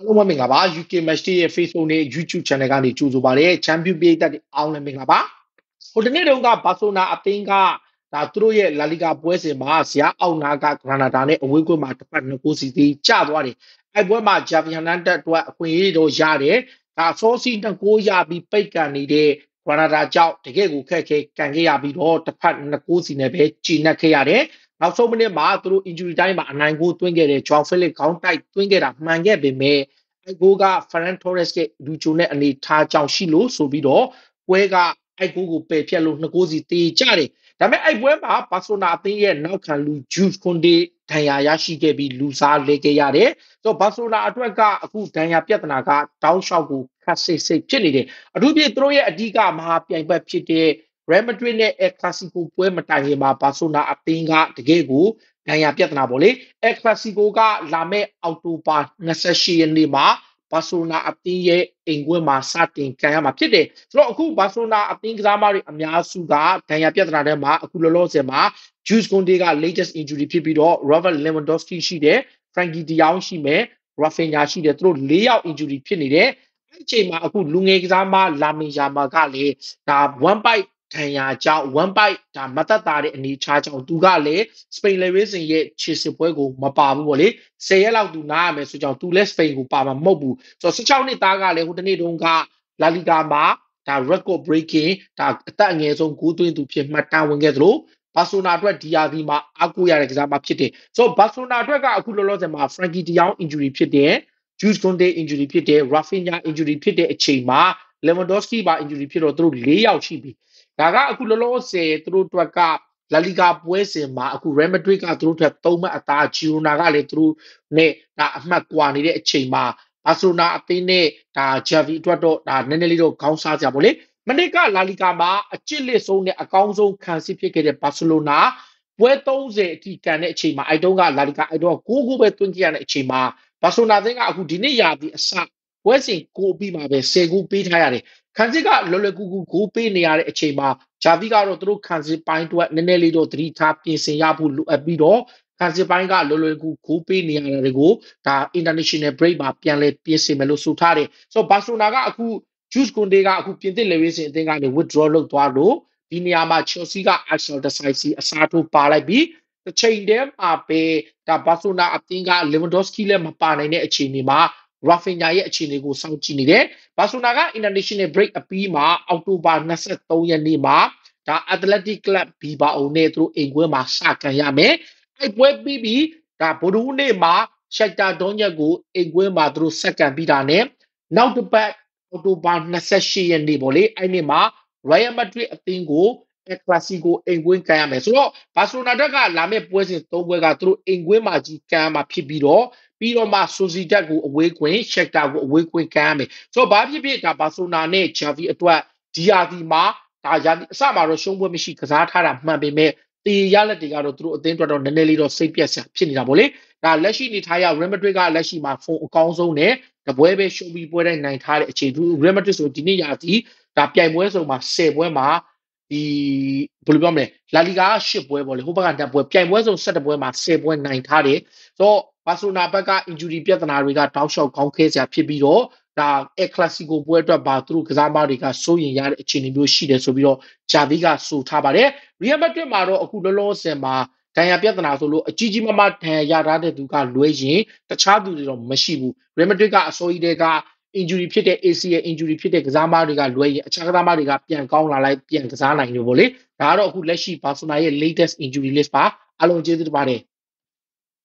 ားလုံးပဲမင်္ဂလာပါ UK Match Day ရဲ့ Facebook နဲ့ YouTube Channel ကနေကြိုဆိုပါရစေ Champion ပြည်သက်အောင်လည်းမင်္ဂလာပါဟိုတနေ့တုန်းကဘာဆိုနာအသင်းကဒါသူတို့ရဲ့ La Liga ပွဲစဉ်မှာဇယားအောင်နာက Granada နဲ့အဝေးကွင်းမှာတစ်ဖက်နှစ်ကိုစီသေးကျသွားတယ်အဲ့ပွဲမှာ Javi Hernandez အတွက်အခွင့်အရေးတော့ရတယ်ဒါဆောစီနှစ်ကိုရပြီးပိတ်ကန်နေတဲ့ Granada ကြောင့်တကယ့်ကိုခက်ခဲကန်ခဲ့ရပြီးတော့တစ်ဖက်နှစ်ကိုစီနဲ့ပဲကျဉ်တ်ခဲ့ရတယ်နောက်ဆုံးမိနစ်မှာသူတို့ injury time မှာအနိုင်ကိုတွင်းခဲ့တဲ့ Joao Felix ခေါင်းတိုက်တွင်းခဲ့တာမှန်ခဲ့ပေမဲ့အိုက်ကိုက Ferran Torres ရဲ့လူချိုနဲ့အနေထားကြောင့်ရှိလို့ဆိုပြီးတော့ပွဲကအိုက်ကိုကိုပယ်ဖျက်လို့နှစ်ကိုးစီတေးကြတယ်ဒါပေမဲ့အိုက်ပွဲမှာဘာဆိုနာအသင်းရဲ့နောက်ခံလူ Jules Koundé ဒဏ်ရာရရှိခဲ့ပြီးလူစားလဲခဲ့ရတယ်။ဆိုတော့ဘာဆိုနာအတွက်ကအခုဒဏ်ရာပြဿနာကတောင်းလျှောက်ကိုခက်ဆိတ်ဆိတ်ဖြစ်နေတယ်။အထူးဖြင့်သူတို့ရဲ့အဓိကမဟာပြိုင်ဘက်ဖြစ်တဲ့ Real Madrid နဲ့ El Clasico ပွဲမတိုင်ခင်မှာ Barcelona အသင်းကတကယ်ကိုဒဏ်ရာပြဿနာပေါ့လေ El Clasico ကလာမယ့်အောက်တိုဘာ28ရက်နေ့မှာဘာဆိုနာအသင်းရဲ့အိမ်ခွင်မှာစတင်ခံရမှာဖြစ်တယ်ဆိုတော့အခုဘာဆိုနာအသင်းကစားမတွေအများစုကဒဏ်ရာပြဿနာတွေမှာအခုလောလောဆယ်မှာ Jules Koundé က latest injury ဖြစ်ပြီးတော့ Robert Lewandowski ရှိတယ် Frankie De Jong ရှိမယ် Rafinha ရှိတယ်သူတို့၄ယောက် injury ဖြစ်နေတယ်အဲ့ဒီအချိန်မှာအခုလူငယ်ကစားမလာမင်ယာမာကလည်းဒါ1 bite ဒဏ်ရာကြောင့်1 bite ဒါမသက်သာတဲ့အနေအထားကြောင့်သူကလည်းစပိန်လေဝေးစင်ရဲ့ခြေစစ်ပွဲကိုမပါဘူးပေါ့လေ10ရက်လောက်သူနားရမယ်ဆိုကြောင့်သူလည်းစပိန်ကိုပါမှာမဟုတ်ဘူးဆိုတော့16နှစ်သားကလည်းဟိုတနေ့တုန်းကလာလီဂါမှာဒါ record breaking ဒါအသက်အငယ်ဆုံးဂိုးသွင်းသူဖြစ်မှတ်တမ်းဝင်ခဲ့သလိုဘာဆိုနာအတွက် DRV မှာအကူရတဲ့ကစားမဖြစ်တယ်ဆိုတော့ဘာဆိုနာအတွက်ကအခုလောလောဆယ်မှာ Frankie De Jong injury ဖြစ်တယ် Jules Kounde injury ဖြစ်တယ် Rafinha injury ဖြစ်တဲ့အချိန်မှာ Lewandowski ပါ injury ဖြစ်တော့သူတို့၄ယောက်ရှိပြီဒါကအခုလောလောဆယ်သူတို့အတွက်ကလာလီဂါပွဲစဉ်မှာအခု Real Madrid ကသူတို့ထက်၃မှတ်အသာ Girona ကလည်းသူတို့နဲ့ဒါအမှတ်ကွာနေတဲ့အချိန်မှာ Barcelona အသင်းနဲ့ဒါ Xavi အတွက်တော့ဒါနည်းနည်းလေးတော့ခေါင်းစားကြပါလေမနေ့ကလာလီဂါမှာအကျစ်လက်ဆုံးနဲ့အကောင်းဆုံးခံစစ်ဖြစ်ခဲ့တဲ့ Barcelona ပွဲ30အထိကန်တဲ့အချိန်မှာအိုက်တုံးကလာလီဂါအိုက်တုံးက6ဂိုးပဲသွင်းခဲ့ရတဲ့အချိန်မှာဘာဆိုနာသင်းကအခုဒီနေ့ရာသီအစပွဲစဉ်ကိုပြီးမှာပဲ10ဂိုးပေးထားရတယ်ခန်းစစ်ကလော်လကူကူဂိုးပေးနေရတဲ့အချိန်မှာဂျာဗီကတော့သူတို့ခန်းစစ်ပိုင်းအတွက်နည်းနည်းလေးတော့သတိထားပြင်ဆင်ရဖို့လိုအပ်ပြီးတော့ခန်းစစ်ပိုင်းကလော်လကူဂိုးပေးနေရတာတွေကိုဒါ international break မှာပြန်လဲပြင်ဆင်မယ်လို့ဆိုထားတယ်ဆိုတော့ဘာစီလိုနာကအခု Juice Kunde ကအခုပြင်သစ်လေဝေးစင်အသင်းကနေ withdraw လုပ်သွားလို့ဒီနေရာမှာ Chelsea က Arsenal တစ်ဆိုင်စီအစားထိုးပါလိုက်ပြီးတစ်ချိန်တည်းမှာပဲဒါ Barcelona အသင်းက Lewandowski လည်းမပါနိုင်တဲ့အခြေအနေမှာ Rafinha ရဲ့အခြေအနေကိုစောင့်ကြည့်နေတယ်။ Barcelona က International Break အပြီးမှာအောက်တိုဘာ23ရက်နေ့မှာဒါ Athletic Club Bilbao နဲ့သူတို့အိမ်ကွဲမှာစကန်ရမယ်။အဲ့ပွဲပြီးပြီးဒါဗိုလ်တူနေ့မှာ Shakhtar Donetsk ကိုအိမ်ကွဲမှာသူတို့စကန်ပြီးတာနဲ့နောက်တစ်ပတ်အောက်တိုဘာ28ရက်နေ့ပေါ့လေအဲ့ဒီမှာ Real Madrid အသင်းကို El Clasico အိမ်ကွင်းကန်ရမယ်ဆိုတော့ Barcelona တက်ကလာမယ့်ပွဲစဉ်၃ပွဲကသူတို့အိမ်ကွင်းမှာကြီးကန်ရမှာဖြစ်ပြီးတော့ပြီးတော့မှ Sociedad ကိုအဝေးကွင်း Shakhtar ကိုအဝေးကွင်းကန်ရမယ်ဆိုတော့ဘာဖြစ်ဖြစ်ဒါ Barcelona နဲ့ Xavi အတွက်ဒီယာဒီမှာဒါယာဒီအစမှာတော့ရှုံးပွဲမရှိကစားထားတာမှန်ပေမဲ့တေရလက်တွေကတော့သူတို့အသင်းအတွက်တော့နည်းနည်းလေးတော့စိတ်ပြက်စရာဖြစ်နေတာပေါ့လေဒါလက်ရှိနေထားရ Real Madrid ကလက်ရှိမှာဖုန်အကောင်းဆုံးနဲ့တပွဲပဲရှုံးပြီးပွဲတိုင်းနိုင်ထားတဲ့အခြေသူ Real Madrid ဆိုဒီနေ့ရာသီဒါပြိုင်ပွဲဆုံးမှာ10ပွဲမှာဒီဘယ်လိုပြောမလဲလာလီဂါက10ပွဲပေါ့လေဟိုဘက်က10ပွဲပြိုင်ပွဲဆုံး17ပွဲမှာ10ပွဲနိုင်ထားတယ်ဆိုတော့ဘာစီလိုနာဘက်က injury ပြဿနာတွေကတောက်လျှောက်ကောင်းခဲစရာဖြစ်ပြီးတော့ဒါ El Clasico ပွဲအတွက်ပါသူတို့ကစားမတွေကစိုးရင်ရတဲ့အခြေအနေမျိုးရှိတယ်ဆိုပြီးတော့ဂျာဗီကဆိုထားပါတယ် Real Madrid မှာတော့အခုလောလောဆယ်မှာဒဏ်ရာပြဿနာဆိုလို့အကြီးကြီးမားမားဒဏ်ရာရထားတဲ့သူကလွဲရင်တခြားသူတွေတော့မရှိဘူး Real Madrid ကအစိုးရတွေက injury ဖြစ်တဲ့ ACL injury ဖြစ်တဲ့ကစားသမားတွေကလွဲရင်အခြားကစားသမားတွေကပြန်ကောင်းလာလိုက်ပြန်ကစားနိုင်လို့ပေါ့လေဒါကတော့အခုလက်ရှိ Barcelona ရဲ့ latest injury list ပါအလုံးကျေးဇူးတင်ပါတယ်